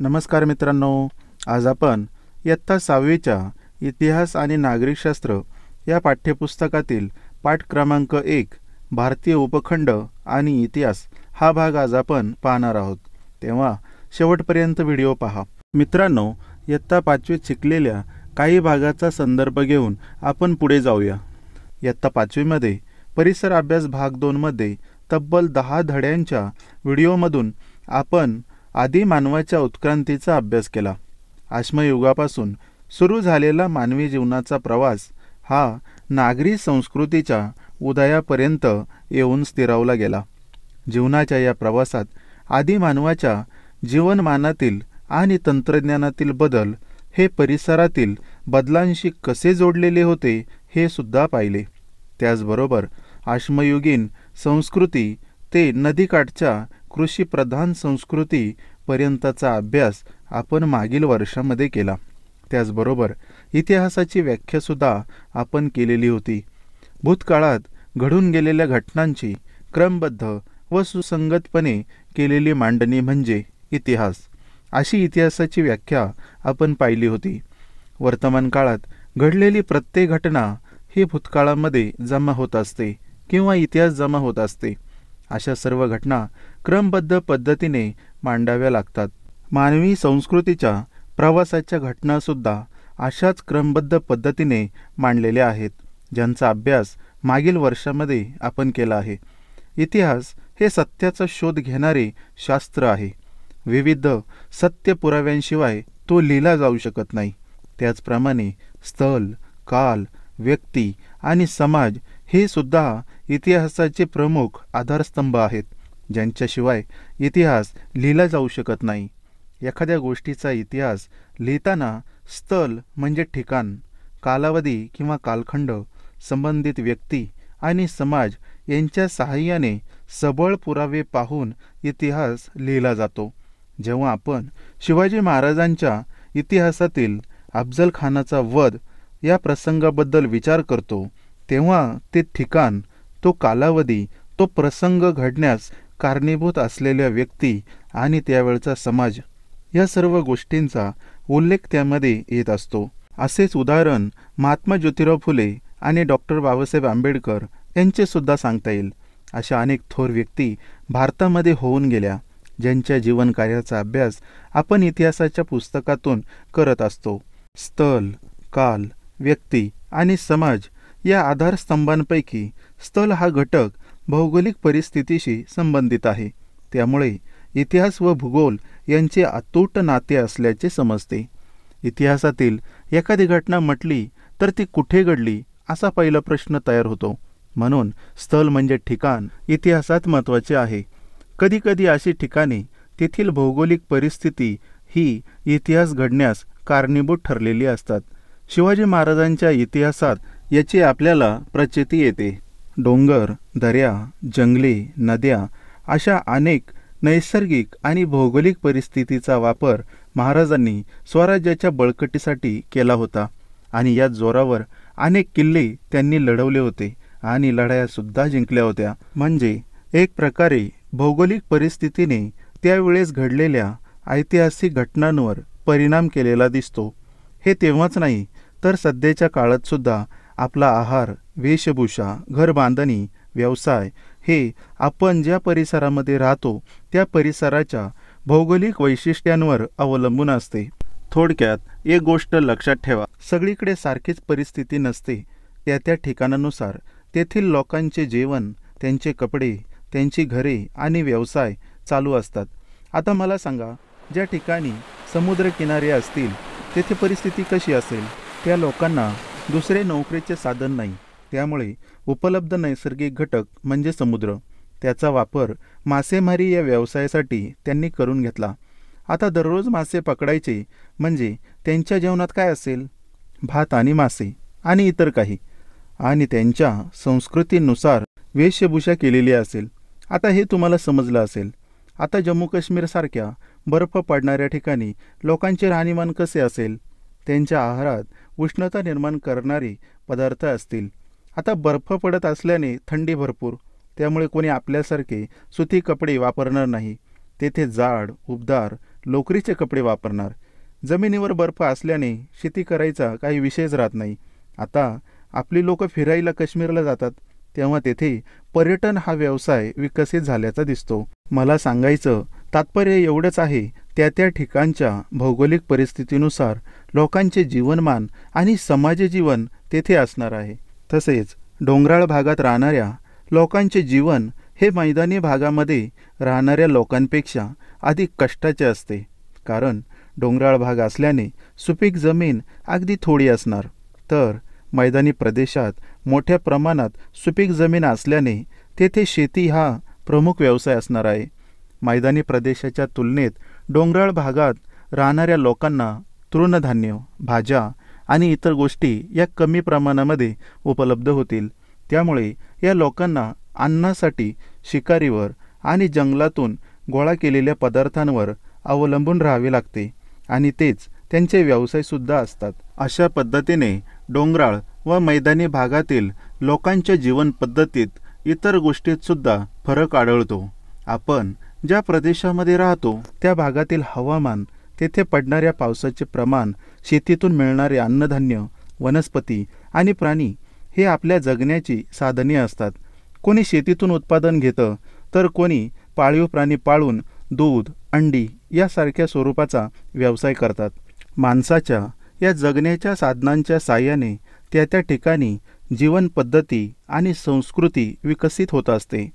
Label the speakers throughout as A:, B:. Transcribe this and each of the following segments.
A: नमस्कार मित्रांनो आज आपण इयत्ता सहावीच्या इतिहास आणि नागरिकशास्त्र या पाठ्यपुस्तकातील पाठ क्रमांक एक भारतीय उपखंड आणि इतिहास हा भाग आज आपण पाहणार आहोत तेव्हा शेवटपर्यंत व्हिडिओ पहा मित्रांनो इयत्ता पाचवीत शिकलेल्या काही भागाचा संदर्भ घेऊन आपण पुढे जाऊया इयत्ता पाचवीमध्ये परिसर अभ्यास भाग दोनमध्ये तब्बल दहा धड्यांच्या व्हिडिओमधून आपण आदी मानवाच्या उत्क्रांतीचा अभ्यास केला आश्मयुगापासून सुरू झालेला मानवी जीवनाचा प्रवास हा नागरी संस्कृतीच्या उदयापर्यंत येऊन स्थिरावला गेला जीवनाच्या या प्रवासात आदी मानवाच्या जीवनमानातील आणि तंत्रज्ञानातील बदल हे परिसरातील बदलांशी कसे जोडलेले होते हे सुद्धा पाहिले त्याचबरोबर आश्मयुगीन संस्कृती ते नदीकाठच्या कृषीप्रधान संस्कृतीपर्यंतचा अभ्यास आपण मागील वर्षामध्ये केला त्याचबरोबर इतिहासाची व्याख्यासुद्धा आपण केलेली होती भूतकाळात घडून गेलेल्या घटनांची क्रमबद्ध व सुसंगतपणे केलेली मांडणी म्हणजे इतिहास अशी इतिहासाची व्याख्या आपण पाहिली होती वर्तमान काळात घडलेली प्रत्येक घटना ही भूतकाळामध्ये जमा होत असते किंवा इतिहास जमा होत असते अशा सर्व घटना क्रमबद्ध पद्धतीने मांडाव्या लागतात मानवी संस्कृतीच्या प्रवासाच्या घटनासुद्धा अशाच क्रमबद्ध पद्धतीने मांडलेल्या आहेत ज्यांचा अभ्यास मागील वर्षामध्ये आपण केला आहे इतिहास हे सत्याचा शोध घेणारे शास्त्र आहे विविध सत्य पुराव्यांशिवाय तो लिहिला जाऊ शकत नाही त्याचप्रमाणे स्थल काल व्यक्ती आणि समाज हे सुद्धा इतिहासाचे प्रमुख आधारस्तंभ आहेत ज्यांच्याशिवाय इतिहास लिहिला जाऊ शकत नाही एखाद्या गोष्टीचा इतिहास लिहिताना स्थल म्हणजे ठिकाण कालावधी किंवा कालखंड संबंधित व्यक्ती आणि समाज यांच्या सहाय्याने सबळ पुरावे पाहून इतिहास लिहिला जातो जेव्हा आपण शिवाजी महाराजांच्या इतिहासातील अफजलखानाचा वध या प्रसंगाबद्दल विचार करतो तेव्हा ते ठिकाण तो कालावधी तो प्रसंग घडण्यास कारणीभूत असलेल्या व्यक्ती आणि त्यावेळचा समाज या सर्व गोष्टींचा उल्लेख त्यामध्ये येत असतो असेच उदाहरण महात्मा ज्योतिराव फुले आणि डॉक्टर बाबासाहेब आंबेडकर यांचेसुद्धा सांगता येईल अशा अनेक थोर व्यक्ती भारतामध्ये होऊन गेल्या ज्यांच्या जीवनकार्याचा अभ्यास आपण इतिहासाच्या पुस्तकातून करत असतो स्थल काल व्यक्ती आणि समाज या आधारस्तंभांपैकी स्थल हा घटक भौगोलिक परिस्थितीशी संबंधित आहे त्यामुळे इतिहास व भूगोल यांचे अतूट नाते असल्याचे समजते इतिहासातील एखादी घटना म्हटली तर ती कुठे घडली असा पहिला प्रश्न तयार होतो म्हणून स्थल म्हणजे ठिकाण इतिहासात महत्त्वाचे आहे कधीकधी अशी ठिकाणे तेथील भौगोलिक परिस्थिती ही इतिहास घडण्यास कारणीभूत ठरलेली असतात शिवाजी महाराजांच्या इतिहासात याची आपल्याला प्रचिती येते डोंगर दऱ्या जंगले नद्या अशा अनेक नैसर्गिक आणि भौगोलिक परिस्थितीचा वापर महाराजांनी स्वराज्याच्या बळकटीसाठी केला होता आणि या जोरावर अनेक किल्ले त्यांनी लढवले होते आणि लढायासुद्धा जिंकल्या होत्या म्हणजे एक प्रकारे भौगोलिक परिस्थितीने त्यावेळेस घडलेल्या ऐतिहासिक घटनांवर परिणाम केलेला दिसतो हे तेव्हाच नाही तर सध्याच्या सुद्धा आपला आहार वेशभूषा घरबांधणी व्यवसाय हे आपण ज्या परिसरामध्ये राहतो त्या परिसराच्या भौगोलिक वैशिष्ट्यांवर अवलंबून असते थोडक्यात एक गोष्ट लक्षात ठेवा सगळीकडे सारखीच परिस्थिती नसते त्या त्या ठिकाणानुसार तेथील लोकांचे जेवण त्यांचे कपडे त्यांची घरे आणि व्यवसाय चालू असतात आता मला सांगा ज्या ठिकाणी समुद्रकिनारे असतील तेथे परिस्थिती कशी असेल त्या लोकांना दुसरे नोकरीचे साधन नाही त्यामुळे उपलब्ध नैसर्गिक घटक म्हणजे समुद्र त्याचा वापर मासेमारी या व्यवसायासाठी त्यांनी करून घेतला आता दररोज मासे पकडायचे म्हणजे त्यांच्या जेवणात काय असेल भात आणि मासे आणि इतर काही आणि त्यांच्या संस्कृतीनुसार वेशभूषा केलेली असेल आता हे तुम्हाला समजलं असेल आता जम्मू काश्मीरसारख्या बर्फ पडणाऱ्या ठिकाणी लोकांचे राहणीमान कसे असेल त्यांच्या आहारात उष्णता निर्माण करणारे पदार्थ असतील आता बर्फ पडत असल्याने थंडी भरपूर त्यामुळे कोणी आपल्यासारखे सुती कपडे वापरणार नाही तेथे जाड उबदार लोकरीचे कपडे वापरणार जमिनीवर बर्फ असल्याने शेती करायचा काही विषयच राहत नाही आता आपली लोक फिरायला काश्मीरला जातात तेव्हा तेथे पर्यटन हा व्यवसाय विकसित झाल्याचा दिसतो मला सांगायचं तात्पर्य एवढंच आहे त्या त्या ठिकाणच्या भौगोलिक परिस्थितीनुसार लोकांचे जीवनमान आणि समाजजीवन तेथे असणार आहे तसेच डोंगराळ भागात राहणाऱ्या लोकांचे जीवन हे मैदानी भागामध्ये राहणाऱ्या लोकांपेक्षा अधिक कष्टाचे असते कारण डोंगराळ भाग असल्याने सुपीक जमीन अगदी थोडी असणार तर मैदानी प्रदेशात मोठ्या प्रमाणात सुपीक जमीन असल्याने तेथे शेती हा प्रमुख व्यवसाय असणार आहे मैदानी प्रदेशाच्या तुलनेत डोंगराळ भागात राहणाऱ्या लोकांना तृणधान्य भाज्या आणि इतर गोष्टी या कमी प्रमाणामध्ये उपलब्ध होतील त्यामुळे या लोकांना अन्नासाठी शिकारीवर आणि जंगलातून गोळा केलेल्या पदार्थांवर अवलंबून राहावे लागते आणि तेच त्यांचे व्यवसायसुद्धा असतात अशा पद्धतीने डोंगराळ व मैदानी भागातील लोकांच्या जीवनपद्धतीत इतर गोष्टीतसुद्धा फरक आढळतो आपण ज्या प्रदेशामध्ये राहतो त्या भागातील हवामान तेथे पडणाऱ्या पावसाचे प्रमाण शेतीतून मिळणारे अन्नधान्य वनस्पती आणि प्राणी हे आपल्या जगण्याची साधने असतात कोणी शेतीतून उत्पादन घेतं तर कोणी पाळीव प्राणी पाळून दूध अंडी यासारख्या स्वरूपाचा व्यवसाय करतात माणसाच्या या जगण्याच्या साधनांच्या साह्याने त्या त्या ठिकाणी जीवनपद्धती आणि संस्कृती विकसित होत असते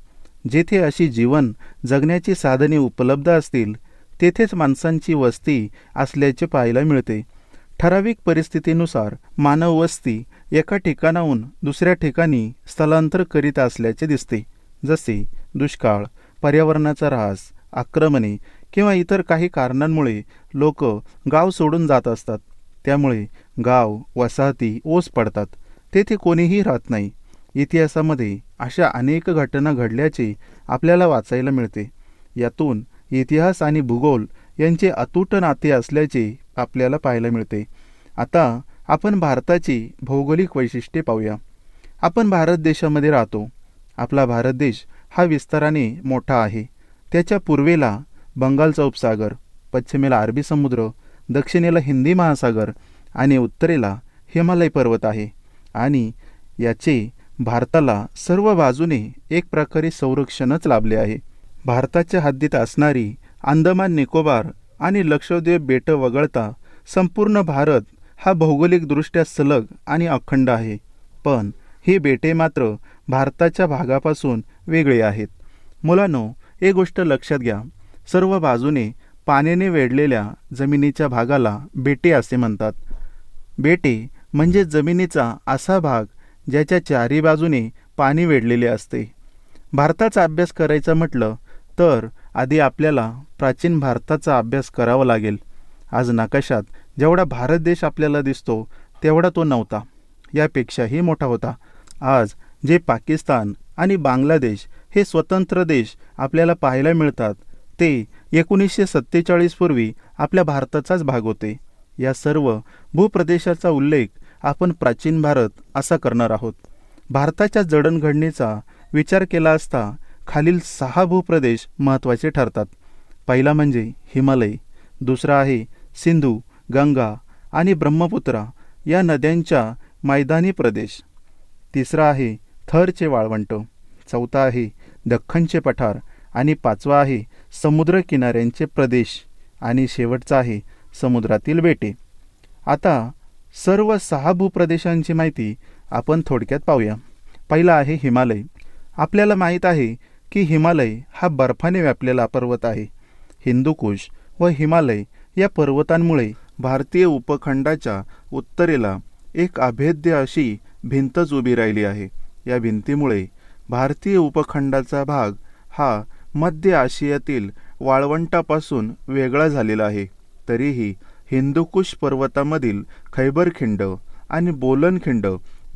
A: जेथे अशी जीवन जगण्याची साधने उपलब्ध असतील तेथेच माणसांची वस्ती असल्याचे पाहायला मिळते ठराविक परिस्थितीनुसार मानव वस्ती एका ठिकाणाहून दुसऱ्या ठिकाणी स्थलांतर करीत असल्याचे दिसते जसे दुष्काळ पर्यावरणाचा ऱ्हास आक्रमणे किंवा इतर काही कारणांमुळे लोक गाव सोडून जात असतात त्यामुळे गाव वसाहती ओस पडतात तेथे कोणीही राहत नाही इतिहासामध्ये अशा अनेक घटना घडल्याचे आपल्याला वाचायला मिळते यातून इतिहास आणि भूगोल यांचे अतूट नाते असल्याचे आपल्याला पाहायला मिळते आता आपण भारताची भौगोलिक वैशिष्ट्ये पाहूया आपण भारत देशामध्ये राहतो आपला भारत देश हा विस्ताराने मोठा आहे त्याच्या पूर्वेला बंगालचा उपसागर पश्चिमेला अरबी समुद्र दक्षिणेला हिंदी महासागर आणि उत्तरेला हिमालय पर्वत आहे आणि याचे भारताला सर्व बाजूने एक प्रकारे संरक्षणच लाभले आहे भारताच्या हद्दीत असणारी अंदमान निकोबार आणि लक्षद्वीप बेटं वगळता संपूर्ण भारत हा भौगोलिकदृष्ट्या सलग आणि अखंड आहे पण ही बेटे मात्र भारताच्या भागापासून वेगळी आहेत मुलांनो एक गोष्ट लक्षात घ्या सर्व बाजूने पाण्याने वेढलेल्या जमिनीच्या भागाला बेटे असे म्हणतात बेटे म्हणजे जमिनीचा असा भाग ज्याच्या चारी बाजूने पाणी वेढलेले असते भारताचा अभ्यास करायचा म्हटलं तर आधी आपल्याला प्राचीन भारताचा अभ्यास करावा लागेल आज नकाशात जेवढा भारत देश आपल्याला दिसतो तेवढा तो नव्हता यापेक्षाही मोठा होता आज जे पाकिस्तान आणि बांगलादेश हे स्वतंत्र देश आपल्याला पाहायला मिळतात ते एकोणीसशे सत्तेचाळीसपूर्वी आपल्या भारताचाच भाग होते या सर्व भूप्रदेशाचा उल्लेख आपण प्राचीन भारत असा करणार आहोत भारताच्या जडणघडणीचा विचार केला असता खालील सहा भूप्रदेश महत्त्वाचे ठरतात पहिला म्हणजे हिमालय दुसरा आहे सिंधू गंगा आणि ब्रह्मपुत्रा या नद्यांच्या मैदानी प्रदेश तिसरा आहे थरचे वाळवंट चौथा आहे दख्खनचे पठार आणि पाचवा आहे समुद्रकिनाऱ्यांचे प्रदेश आणि शेवटचा आहे समुद्रातील बेटे आता सर्व सहा भूप्रदेशांची माहिती आपण थोडक्यात पाहूया पहिला आहे हिमालय आपल्याला माहीत आहे की हिमालय हा बर्फाने व्यापलेला पर्वत आहे हिंदुकुश व हिमालय या पर्वतांमुळे भारतीय उपखंडाच्या उत्तरेला एक अभेद्य अशी भिंतच उभी राहिली आहे या भिंतीमुळे भारतीय उपखंडाचा भाग हा मध्य आशियातील वाळवंटापासून वेगळा झालेला आहे तरीही हिंदुकुश पर्वतामधील खैबरखिंड आणि बोलनखिंड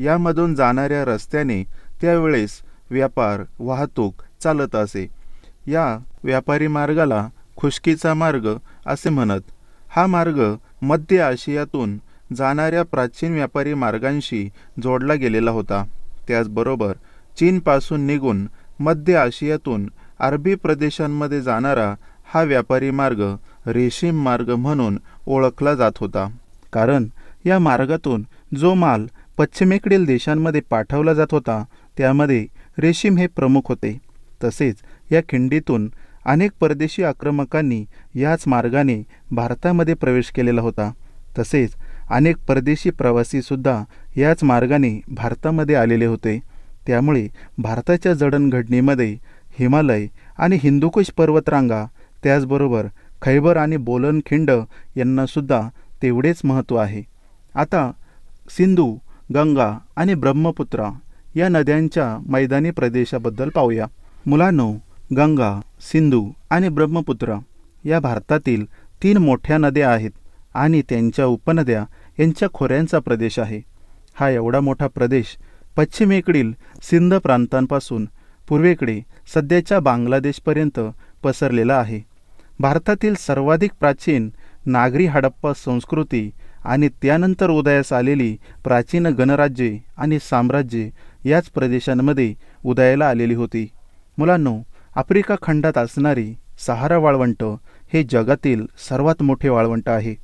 A: यामधून जाणाऱ्या रस्त्याने त्यावेळेस व्यापार वाहतूक चालत असे या व्यापारी मार्गाला खुशकीचा मार्ग असे म्हणत हा मार्ग मध्य आशियातून जाणाऱ्या प्राचीन व्यापारी मार्गांशी जोडला गेलेला होता त्याचबरोबर चीनपासून निघून मध्य आशियातून अरबी प्रदेशांमध्ये जाणारा हा व्यापारी मार्ग रेशीम मार्ग म्हणून ओळखला जात होता कारण या मार्गातून जो माल पश्चिमेकडील देशांमध्ये पाठवला जात होता त्यामध्ये रेशीम हे प्रमुख होते तसेच या खिंडीतून अनेक परदेशी आक्रमकांनी याच मार्गाने भारतामध्ये प्रवेश केलेला होता तसेच अनेक परदेशी प्रवासीसुद्धा याच मार्गाने भारतामध्ये आलेले होते त्यामुळे भारताच्या जडणघडणीमध्ये हिमालय आणि हिंदुकुश पर्वतरांगा त्याचबरोबर खैबर आणि बोलन खिंड यांनासुद्धा तेवढेच महत्त्व आहे आता सिंधू गंगा आणि ब्रह्मपुत्रा या नद्यांच्या मैदानी प्रदेशाबद्दल पाहूया मुलानो गंगा सिंधू आणि ब्रह्मपुत्र या भारतातील तीन मोठ्या नद्या आहेत आणि त्यांच्या उपनद्या यांच्या खोऱ्यांचा प्रदेश आहे हा एवढा मोठा प्रदेश पश्चिमेकडील सिंध प्रांतांपासून पूर्वेकडे सध्याच्या बांगलादेशपर्यंत पसरलेला आहे भारतातील सर्वाधिक प्राचीन नागरी हडप्पा संस्कृती आणि त्यानंतर उदयास आलेली प्राचीन गणराज्ये आणि साम्राज्ये याच प्रदेशांमध्ये उदयाला आलेली होती मुलांनो आफ्रिका खंडात असणारी सहारा वाळवंट हे जगातील सर्वात मोठे वाळवंट आहे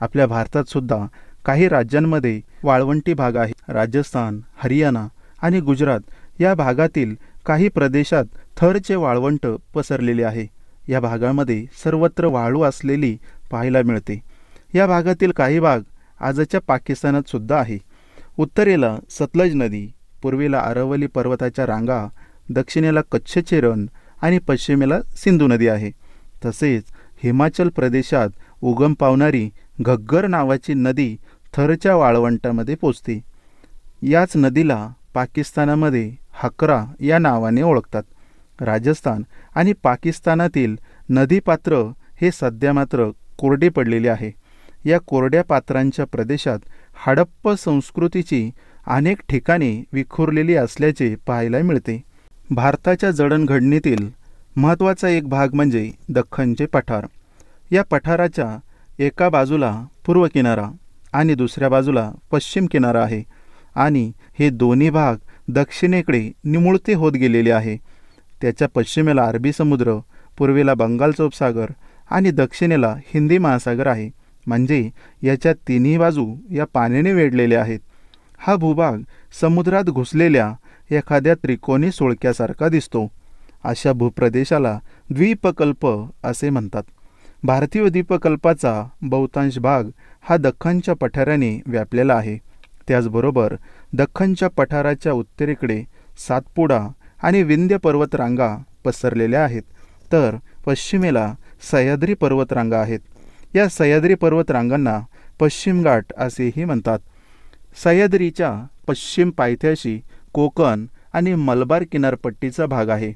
A: आपल्या भारतातसुद्धा काही राज्यांमध्ये वाळवंटी भाग आहे राजस्थान हरियाणा आणि गुजरात या भागातील काही प्रदेशात थरचे वाळवंट पसरलेले आहे या भागामध्ये सर्वत्र वाळू असलेली पाहायला मिळते या भागातील काही भाग आजच्या पाकिस्तानात सुद्धा आहे उत्तरेला सतलज नदी पूर्वेला अरवली पर्वताच्या रांगा दक्षिणेला कच्छचे रण आणि पश्चिमेला सिंधू नदी आहे तसेच हिमाचल प्रदेशात उगम पावणारी घग्गर नावाची नदी थरच्या वाळवंटामध्ये पोचते याच नदीला पाकिस्तानामध्ये हकरा या नावाने ओळखतात राजस्थान आणि पाकिस्तानातील नदीपात्र हे सध्या मात्र कोरडे पडलेले आहे या कोरड्या पात्रांच्या प्रदेशात हडप्प संस्कृतीची अनेक ठिकाणी विखुरलेली असल्याचे पाहायला मिळते भारताच्या जडणघडणीतील महत्त्वाचा एक भाग म्हणजे दख्खनचे पठार या पठाराच्या एका बाजूला पूर्व किनारा आणि दुसऱ्या बाजूला पश्चिम किनारा आहे आणि हे दोन्ही भाग दक्षिणेकडे निमुळते होत गेलेले आहे त्याच्या पश्चिमेला अरबी समुद्र पूर्वेला बंगाल उपसागर आणि दक्षिणेला हिंदी महासागर आहे म्हणजे याच्या तिन्ही बाजू या पाण्याने वेढलेल्या आहेत हा भूभाग समुद्रात घुसलेल्या एखाद्या त्रिकोणी सोळक्यासारखा दिसतो अशा भूप्रदेशाला द्वीपकल्प असे म्हणतात भारतीय द्वीपकल्पाचा बहुतांश भाग हा दख्खनच्या पठाराने व्यापलेला आहे त्याचबरोबर दख्खनच्या पठाराच्या उत्तरेकडे सातपुडा आणि विंध्य पर्वतरांगा पसरलेल्या आहेत तर पश्चिमेला सह्याद्री पर्वतरांगा आहेत या सह्याद्री पर्वतरांगांना पश्चिम घाट असेही म्हणतात सह्याद्रीच्या पश्चिम पायथ्याशी कोकण आणि मलबार किनारपट्टीचा भाग आहे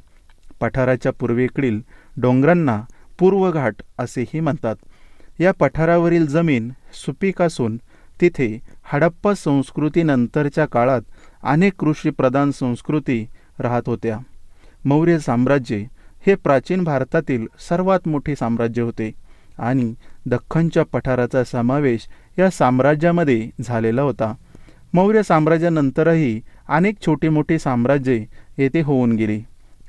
A: पठाराच्या पूर्वेकडील डोंगरांना पूर्वघाट असेही म्हणतात या पठारावरील जमीन सुपीक असून तिथे हडप्पा संस्कृतीनंतरच्या काळात अनेक कृषीप्रधान संस्कृती राहत होत्या मौर्य साम्राज्य हे प्राचीन भारतातील सर्वात मोठे साम्राज्य होते आणि दख्खनच्या पठाराचा समावेश या साम्राज्यामध्ये झालेला होता मौर्य साम्राज्यानंतरही अनेक छोटी मोठी साम्राज्ये येथे होऊन गेली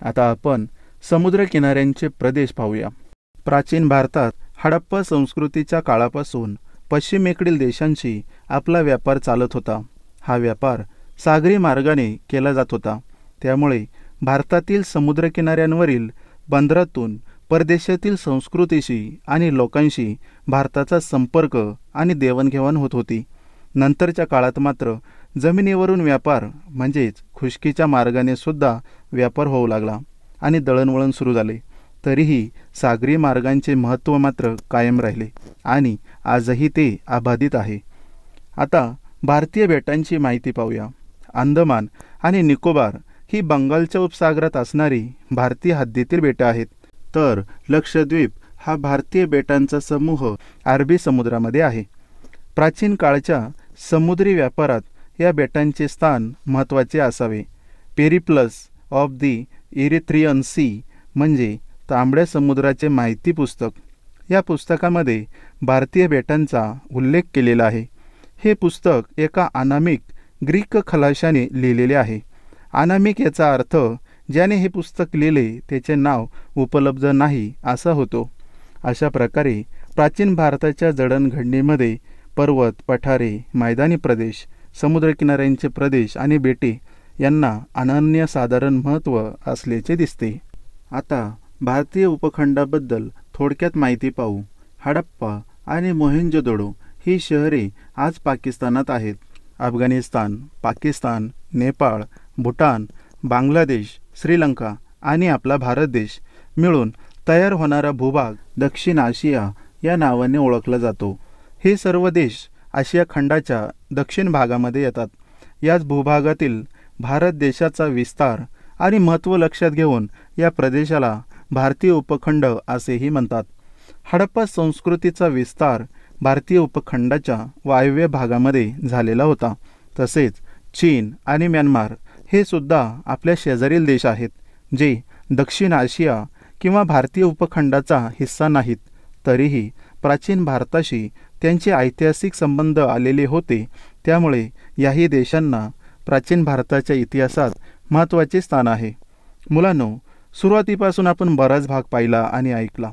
A: आता आपण समुद्रकिनाऱ्यांचे प्रदेश पाहूया प्राचीन भारतात हडप्पा संस्कृतीच्या काळापासून पश्चिमेकडील देशांशी आपला व्यापार चालत होता हा व्यापार सागरी मार्गाने केला जात होता त्यामुळे भारतातील समुद्रकिनाऱ्यांवरील बंदरातून परदेशातील संस्कृतीशी आणि लोकांशी भारताचा संपर्क आणि देवाणघेवाण होत होती नंतरच्या काळात मात्र जमिनीवरून व्यापार म्हणजेच खुशकीच्या मार्गाने सुद्धा व्यापार होऊ लागला आणि दळणवळण सुरू झाले तरीही सागरी मार्गांचे महत्त्व मात्र कायम राहिले आणि आजही ते अबाधित आहे आता भारतीय बेटांची माहिती पाहूया अंदमान आणि निकोबार ही बंगालच्या उपसागरात असणारी भारतीय हद्दीतील बेटं आहेत तर लक्षद्वीप हा भारतीय बेटांचा समूह अरबी समुद्रामध्ये आहे प्राचीन काळच्या समुद्री व्यापारात या बेटांचे स्थान महत्त्वाचे असावे Periplus of the Erythraean Sea म्हणजे तांबड्या समुद्राचे माहिती पुस्तक या पुस्तकामध्ये भारतीय बेटांचा उल्लेख केलेला आहे हे पुस्तक एका अनामिक ग्रीक खलाशाने लिहिलेले आहे अनामिक याचा अर्थ ज्याने हे पुस्तक लिहिले त्याचे नाव उपलब्ध नाही असा होतो अशा प्रकारे प्राचीन भारताच्या जडणघडणीमध्ये पर्वत पठारे मैदानी प्रदेश समुद्रकिनाऱ्यांचे प्रदेश आणि बेटे यांना अनन्यसाधारण महत्त्व असल्याचे दिसते आता भारतीय उपखंडाबद्दल थोडक्यात माहिती पाहू हडप्पा आणि मोहेंजोदडो ही शहरे आज पाकिस्तानात आहेत अफगाणिस्तान पाकिस्तान नेपाळ भूटान बांगलादेश श्रीलंका आणि आपला भारत देश मिळून तयार होणारा भूभाग दक्षिण आशिया या नावाने ओळखला जातो हे सर्व देश आशिया खंडाच्या दक्षिण भागामध्ये येतात याच भूभागातील भारत देशाचा विस्तार आणि महत्त्व लक्षात घेऊन या प्रदेशाला भारतीय उपखंड असेही म्हणतात हडप्पा संस्कृतीचा विस्तार भारतीय उपखंडाच्या वायव्य भागामध्ये झालेला होता तसेच चीन आणि म्यानमार हे सुद्धा आपल्या शेजारील देश आहेत जे दक्षिण आशिया किंवा भारतीय उपखंडाचा हिस्सा नाहीत तरीही प्राचीन भारताशी त्यांचे ऐतिहासिक संबंध आलेले होते त्यामुळे याही देशांना प्राचीन भारताच्या इतिहासात महत्त्वाचे स्थान आहे मुलांनो सुरुवातीपासून आपण बराच भाग पाहिला आणि ऐकला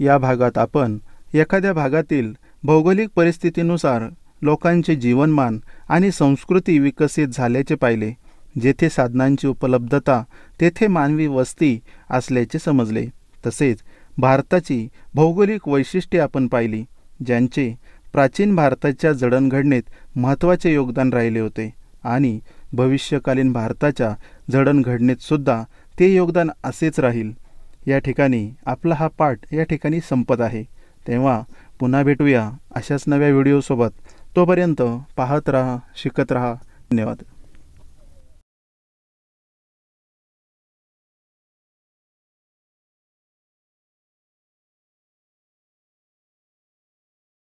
A: या भागात आपण एखाद्या भागातील भौगोलिक परिस्थितीनुसार लोकांचे जीवनमान आणि संस्कृती विकसित झाल्याचे पाहिले जेथे साधनांची उपलब्धता तेथे मानवी वस्ती असल्याचे समजले तसेच भारताची भौगोलिक वैशिष्ट्ये आपण पाहिली ज्यांचे प्राचीन भारताच्या जडणघडणीत महत्त्वाचे योगदान राहिले होते आणि भविष्यकालीन भारताच्या जडणघडणीतसुद्धा ते योगदान असेच राहील या ठिकाणी आपला हा पाठ या ठिकाणी संपत आहे तेव्हा पुन्हा भेटूया अशाच नव्या व्हिडिओसोबत तोपर्यंत पाहत राहा शिकत रहा धन्यवाद